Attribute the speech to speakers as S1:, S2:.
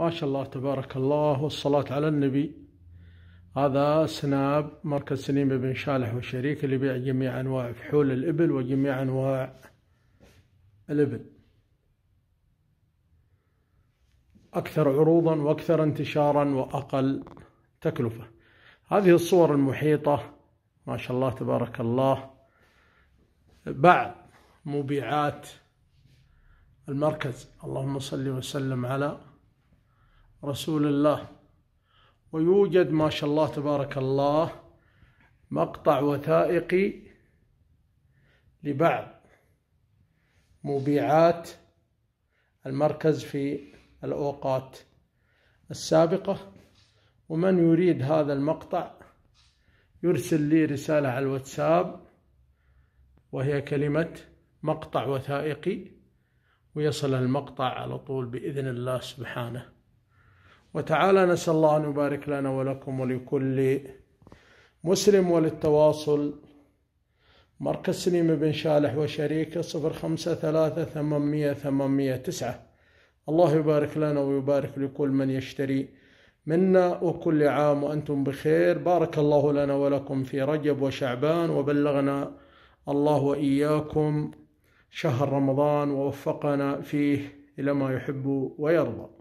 S1: ما شاء الله تبارك الله والصلاة على النبي هذا سناب مركز سليم بن شالح وشريك اللي يبيع جميع أنواع فحول الإبل وجميع أنواع الإبل أكثر عروضا وأكثر انتشارا وأقل تكلفة هذه الصور المحيطة ما شاء الله تبارك الله بعض مبيعات المركز اللهم صل وسلم على رسول الله ويوجد ما شاء الله تبارك الله مقطع وثائقي لبعض مبيعات المركز في الأوقات السابقة ومن يريد هذا المقطع يرسل لي رسالة على الواتساب وهي كلمة مقطع وثائقي ويصل المقطع على طول بإذن الله سبحانه وتعالى نسأل الله أن يبارك لنا ولكم ولكل مسلم وللتواصل مركز سليم بن شالح وشريكه صفر خمسة ثلاثة ثمانمية ثمانمية تسعة الله يبارك لنا ويبارك لكل من يشتري منا وكل عام وأنتم بخير بارك الله لنا ولكم في رجب وشعبان وبلغنا الله وإياكم شهر رمضان ووفقنا فيه إلى ما يحب ويرضى